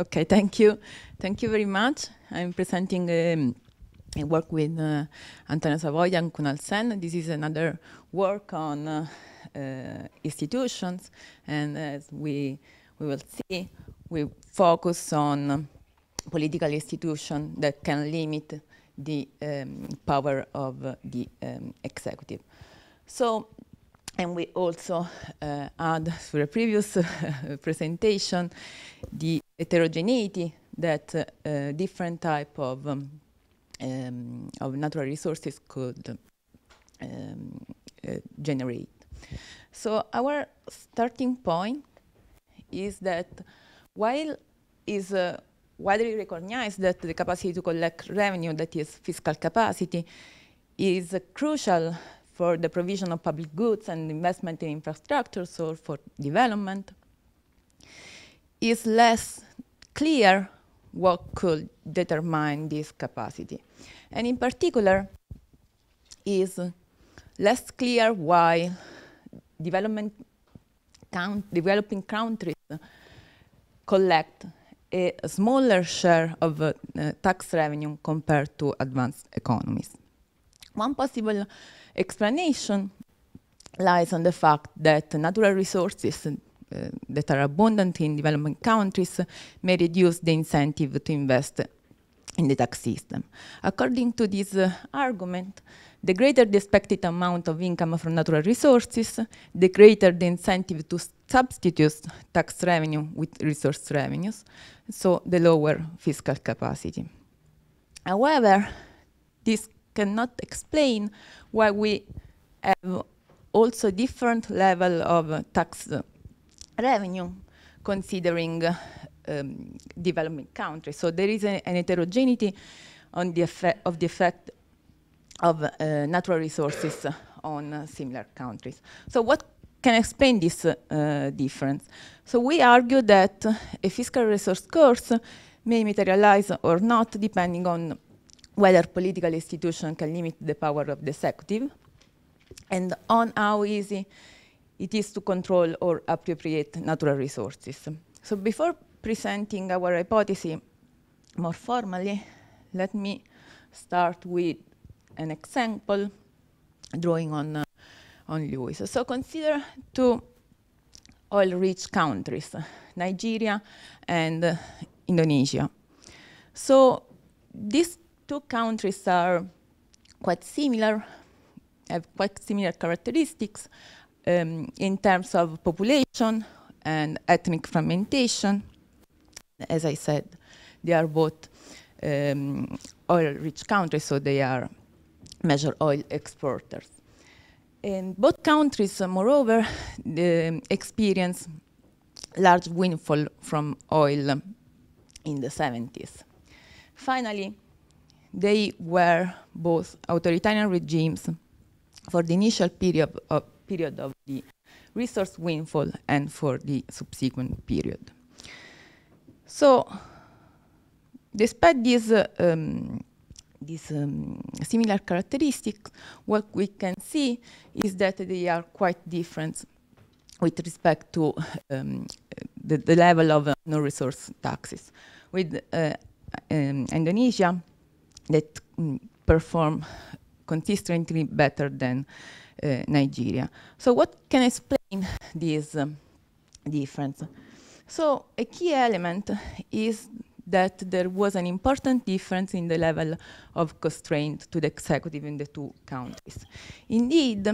Okay, thank you. Thank you very much. I'm presenting um, work with uh, Antonio Savoy and Kunal Sen. This is another work on uh, uh, institutions, and uh, as we we will see, we focus on political institutions that can limit the um, power of the um, executive. So, and we also uh, add for a previous presentation the heterogeneity that uh, uh, different type of um, um, of natural resources could um, uh, generate. So our starting point is that while is uh, widely recognized that the capacity to collect revenue, that is fiscal capacity, is crucial for the provision of public goods and investment in infrastructure, so for development, is less clear what could determine this capacity. And in particular, is less clear why development count, developing countries collect a smaller share of uh, tax revenue compared to advanced economies. One possible explanation lies on the fact that natural resources Eh, that are abundant in developing countries may reduce the incentive to invest in the tax system. According to this eh, argument, the greater the expected amount of income from natural resources, the greater the incentive to substitute tax revenue with resource revenues, so the lower fiscal capacity. However, this cannot explain why we have also different level of uh, tax uh, revenue considering um, countries. So there is a, an heterogeneity on the effect of the effect of uh, natural resources on uh, similar countries. So what can explain this uh, difference? So we argue that a fiscal resource curse may materialize or not depending on whether political institutions can limit the power of the executive and on how easy it is to control or appropriate natural resources. So before presenting our hypothesis more formally, let me start with an example drawing on, uh, on Lewis. So consider two oil-rich countries, Nigeria and uh, Indonesia. So these two countries are quite similar, have quite similar characteristics, um, in terms of population and ethnic fragmentation. As I said, they are both um, oil-rich countries, so they are major oil exporters. And both countries, uh, moreover, experience large windfall from oil in the 70s. Finally, they were both authoritarian regimes for the initial period of, period of the resource windfall and for the subsequent period. So, despite these, uh, um, these um, similar characteristics, what we can see is that they are quite different with respect to um, the, the, level of uh, non-resource taxes. With uh, um, Indonesia, that mm, perform consistently better than Eh, Nigeria. So what can explain this um, difference? So a key element is that there was an important difference in the level of constraint to the executive in the two countries. Indeed,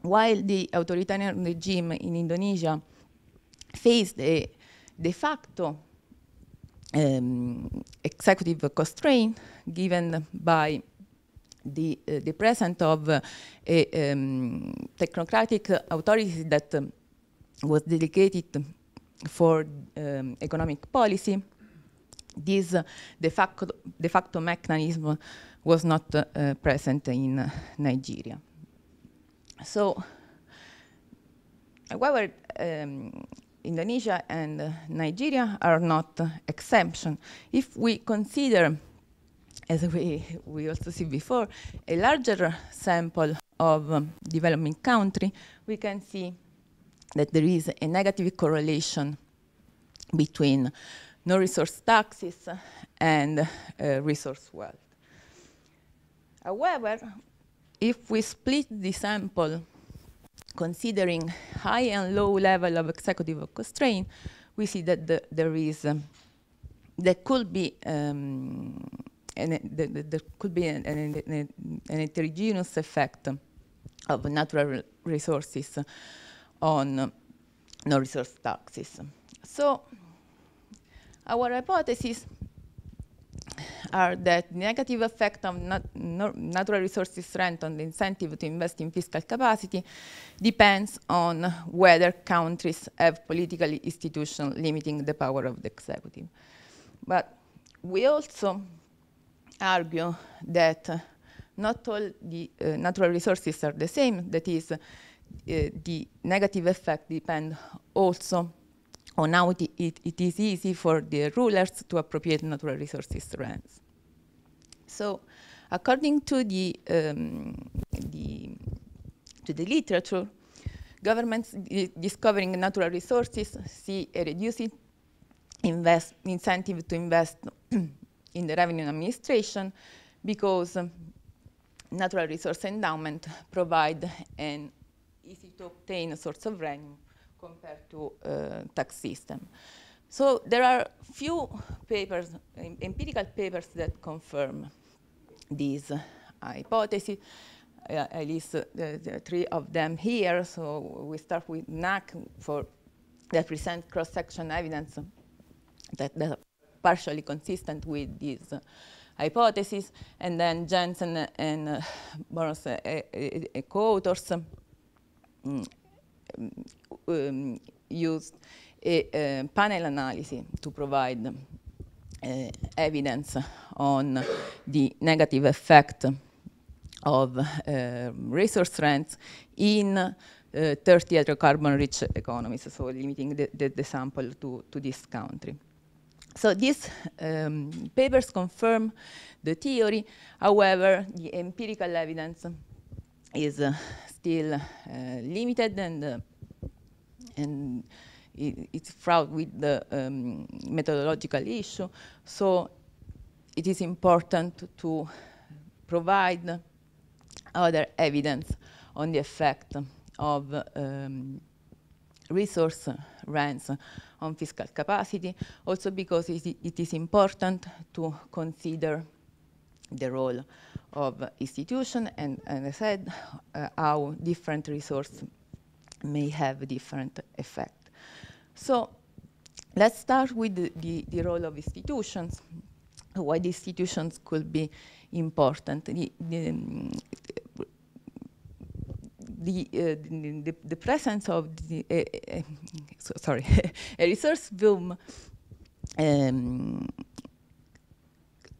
while the authoritarian regime in Indonesia faced a de facto um, executive constraint given by the, uh, the presence of uh, a um, technocratic authority that um, was dedicated for um, economic policy, this uh, de, facto, de facto mechanism was not uh, present in uh, Nigeria. So, however, um, Indonesia and uh, Nigeria are not exemption. If we consider as we, we also see before, a larger sample of um, developing country, we can see that there is a negative correlation between no resource taxes and uh, resource wealth. However, if we split the sample considering high and low level of executive constraint, we see that the, there is, um, there could be um, and there could be an, an, an, heterogeneous effect of natural resources on non-resource taxes. So our hypotheses are that negative effect of nat natural resources rent on the incentive to invest in fiscal capacity depends on whether countries have political institutions limiting the power of the executive. But we also argue that not all the uh, natural resources are the same, that is, uh, the negative effect depend also on how it, it, it is easy for the rulers to appropriate natural resources rents. So, according to the, um, the, to the literature, governments discovering natural resources see a reduced invest incentive to invest in the revenue administration because um, natural resource endowment provide an easy to obtain source of revenue compared to uh, tax system. So there are few papers, em empirical papers that confirm this uh, hypothesis. Uh, least list uh, the, the three of them here. So we start with NAC for that present cross-section evidence that, that partially consistent with these hypothesis. And then Jensen and uh, Boros uh, uh, uh, co-authors um, um, used a panel analysis to provide um, uh, evidence on the negative effect of uh, resource rents in uh, 30 hydrocarbon-rich economies, so limiting the, the, the sample to, to this country. So these um, papers confirm the theory. However, the empirical evidence is uh, still uh, limited and, uh, and it, it's fraught with the um, methodological issue. So it is important to provide other evidence on the effect of um, resource rents on fiscal capacity, also because it is important to consider the role of institution and, and I said uh, how different resources may have different effect. So let's start with the, the, the role of institutions, why the institutions could be important. The, the, the, uh, the, the, presence of the, uh, uh so, sorry, a resource boom um,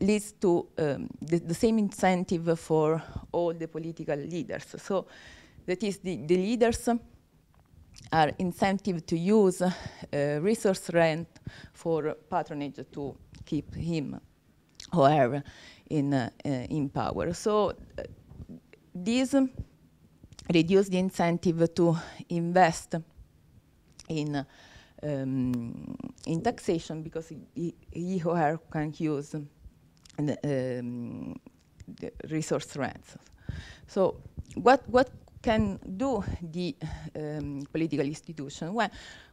leads to um, the, the, same incentive for all the political leaders. So that is the, the leaders are incentive to use uh, resource rent for patronage to keep him or her in, uh, uh in power. So uh, reduce the incentive to invest in um, in taxation because he, he or can use the, um, the resource rents. So what what can do the um, political institution? Well,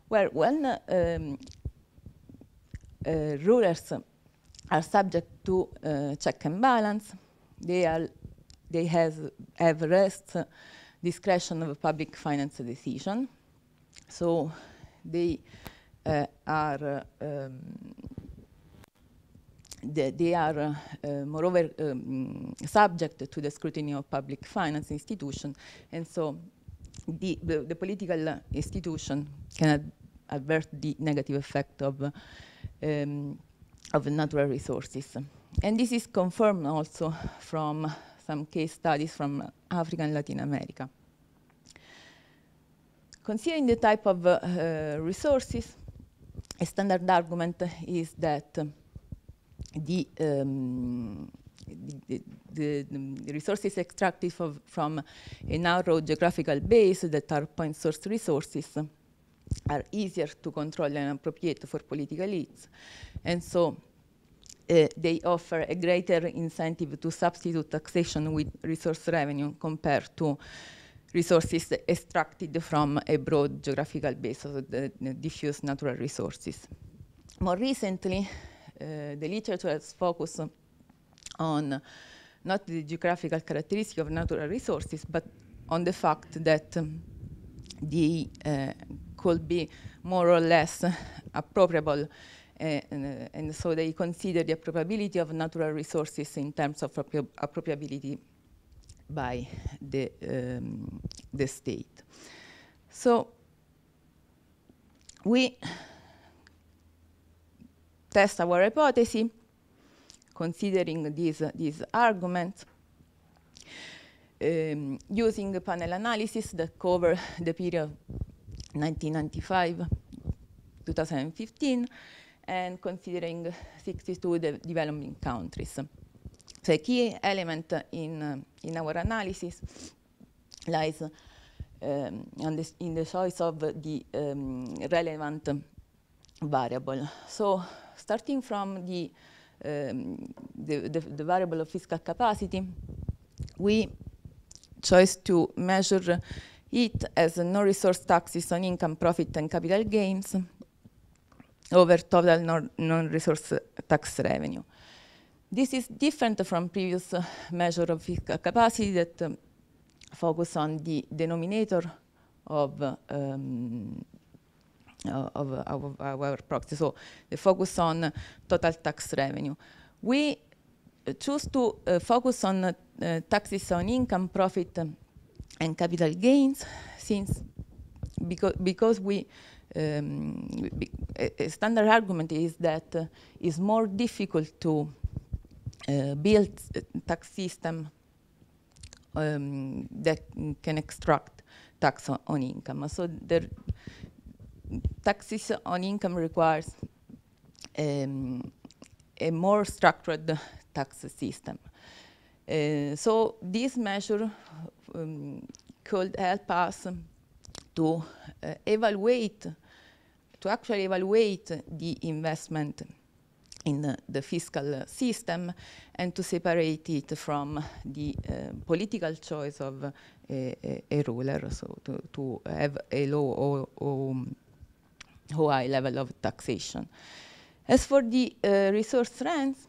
well when um, uh, rulers are subject to uh, check and balance, they are they has have rests discretion of a public finance decision. So they uh, are um, they, uh, moreover um, subject to the scrutiny of public finance institutions, and so the, the, the political institution can avert the negative effect of um, of natural resources. And this is confirmed also from some case studies from Africa and Latin America. Considering the type of uh, resources, a standard argument is that um, the, um, the, the, the, resources extracted of, from a narrow geographical base that are point source resources are easier to control and appropriate for political elites. And so uh, they offer a greater incentive to substitute taxation with resource revenue compared to resources extracted from a broad geographical base of the diffuse natural resources. More recently, uh, the literature has focused on not the geographical characteristic of natural resources, but on the fact that um, they uh, could be more or less appropriable and, uh, and, so they consider the appropriability of natural resources in terms of appropriability by the, um, the state. So we test our hypothesis considering these, uh, these arguments um, using panel analysis that cover the period 1995-2015 and considering 62 de developing countries. So a key element in, uh, in our analysis lies um, the in the choice of the um, relevant variable. So starting from the, um, the, the, the variable of fiscal capacity, we chose to measure it as non resource taxes on income, profit, and capital gains over total non-resource tax revenue. This is different from previous uh, measure of fiscal capacity that um, focus on the denominator of, uh, um, uh, of, uh, of, our proxy, so the focus on uh, total tax revenue. We choose to focus on taxes on income, profit, um, and capital gains, since because, because we um, a, standard argument is that uh, it's more difficult to uh, build a tax system um, that can extract tax on, income. So the taxes on income requires um, a more structured tax system. Uh, so this measure um, could help us to uh, evaluate, to actually evaluate the investment in the, eh, the fiscal system and to separate it from the uh, political choice of a, a, a, ruler, so to, to have a low or, or, high level of taxation. As for the uh, resource rents,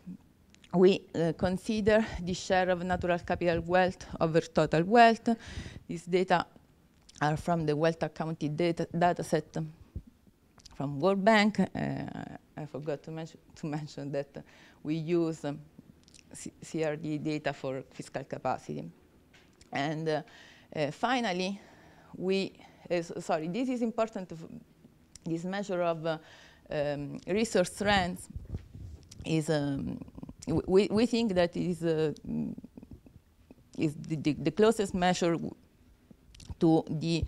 we uh, consider the share of natural capital wealth over total wealth. This data are from the Welter County data, data set from World Bank. Uh, I forgot to mention, to mention that we use um, CRD data for fiscal capacity. And uh, uh finally, we, uh, sorry, this is important, this measure of uh, um, resource trends is, um, we, we think that is, is the, the, the closest measure to the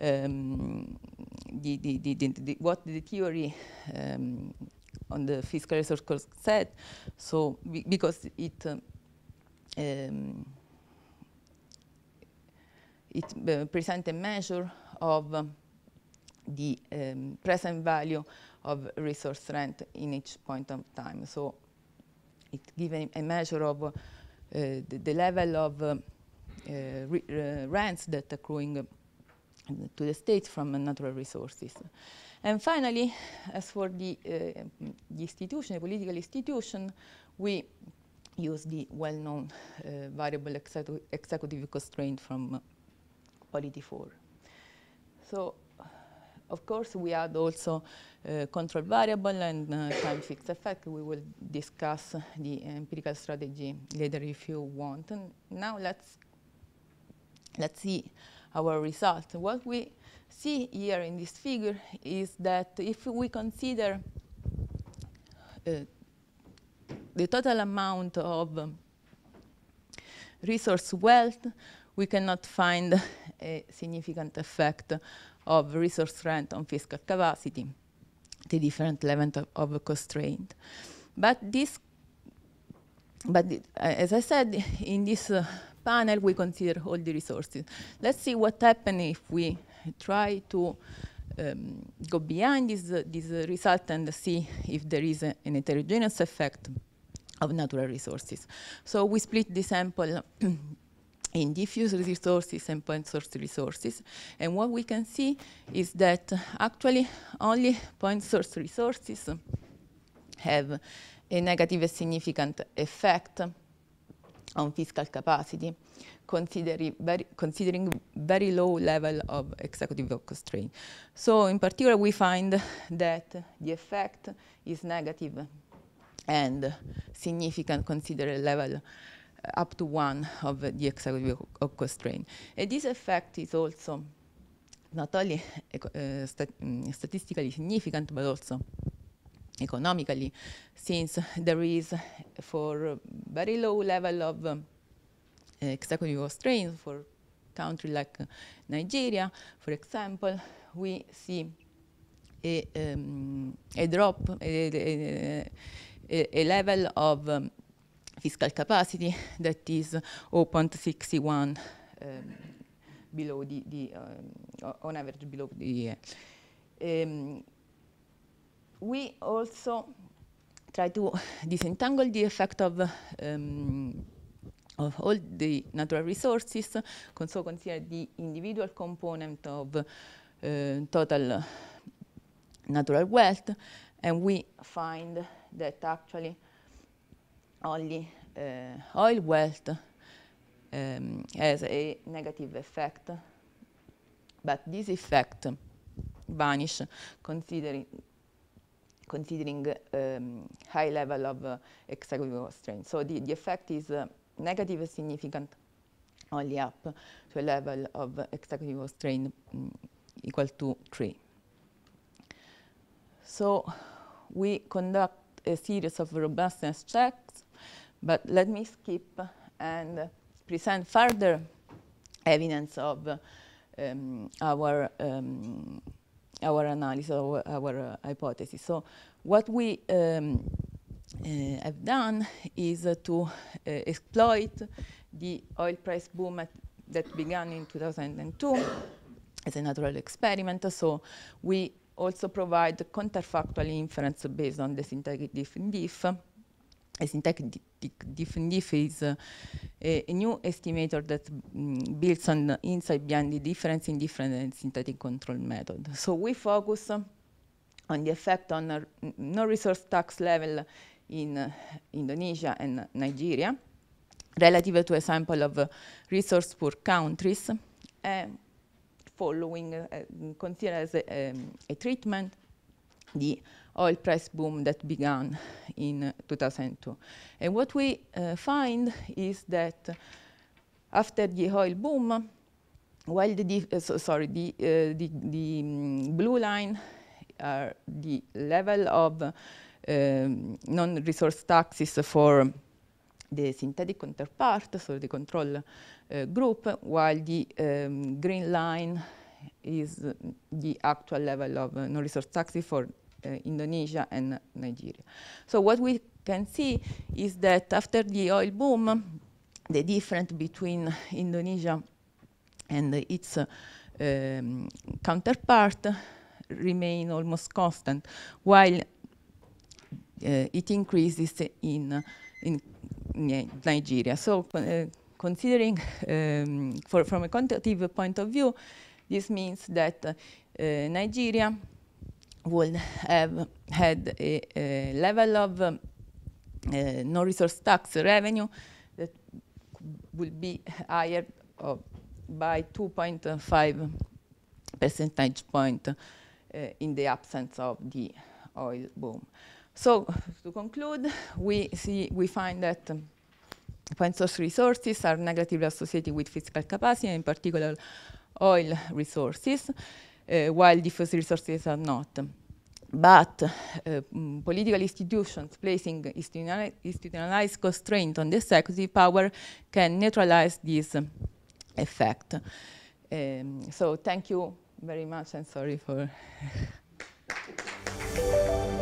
um, the, the, the, what the theory um, on the fiscal resource said. So be, because it um, it uh, presents a measure of um, the um, present value of resource rent in each point of time. So it gives a, measure of uh, the, level of um, uh, uh, rents that accruing uh, to the state from natural resources. And finally, as for the, the institution, the political institution, we use the well-known uh, variable executive constraint from uh, Polity 4. So, of course, we add also uh, control variable and time fixed effect. We will discuss the empirical strategy later if you want. And now let's let's see our result. What we see here in this figure is that if we consider uh, the total amount of um, resource wealth, we cannot find a significant effect of resource rent on fiscal capacity, the different levels of, of, constraint. But this, but uh, as I said, in this uh, panel, we consider all the resources. Let's see what happens if we try to um, go behind this, uh, this uh, result and see if there is a, an heterogeneous effect of natural resources. So we split the sample in diffuse resources and point source resources. And what we can see is that actually only point source resources have a negative significant effect on fiscal capacity, considering very, very low level of executive constraint. So in particular, we find that the effect is negative and significant considering level uh, up to one of the executive constraint. And this effect is also not only uh, stat um, mm, statistically significant, but also economically, since there is for very low level of um, executive strain for country like uh, Nigeria, for example, we see a, um, a drop, a, a, a, level of um, fiscal capacity that is 0.61 um, below the, the um, on average below the uh, um, we also try to disentangle the effect of um, of all the natural resources, so consider the individual component of uh, total natural wealth, and we find that actually only uh, oil wealth um, has a negative effect, but this effect vanishes considering considering um, high level of uh, extracellular strain. So the, the effect is uh, negative significant only up to a level of extracellular strain mm, equal to 3. So we conduct a series of robustness checks, but let me skip and present further evidence of um, our um, our analysis, our, our uh, hypothesis. So what we um, uh, have done is uh, to uh, exploit the oil price boom that began in 2002 as a natural experiment. So we also provide counterfactual inference based on the synthetic diff and diff. A synthetic diff and diff is uh, a, a, new estimator that mm, builds on the insight behind the difference in different synthetic control method. So we focus um, on the effect on uh, non-resource tax level in uh, Indonesia and Nigeria relative to a sample of uh, resource poor countries um, following, uh, considered as a, um, a, treatment, the oil price boom that began in uh, 2002. And what we uh, find is that after the oil boom, while the, so sorry, the, the, the, mm, blue line are the level of um, non-resource taxes for the synthetic counterpart, so the control uh, group, while the um, green line is the actual level of uh, non-resource taxes for uh, Indonesia and Nigeria. So what we can see is that after the oil boom, the difference between Indonesia and its um, counterpart remain almost constant, while eh, it increases in, in Nigeria. So eh, considering um, for, from a quantitative point of view, this means that uh, Nigeria would have had a, a level of um, uh, non-resource tax revenue that would be higher oh, by 2.5 percentage point uh, in the absence of the oil boom. So to conclude, we, see, we find that um, point source resources are negatively associated with fiscal capacity, in particular oil resources, uh, while diffuse resources are not. But uh, mm, political institutions placing institutionalized constraint on the executive power can neutralize this um, effect. Um, so thank you very much and sorry for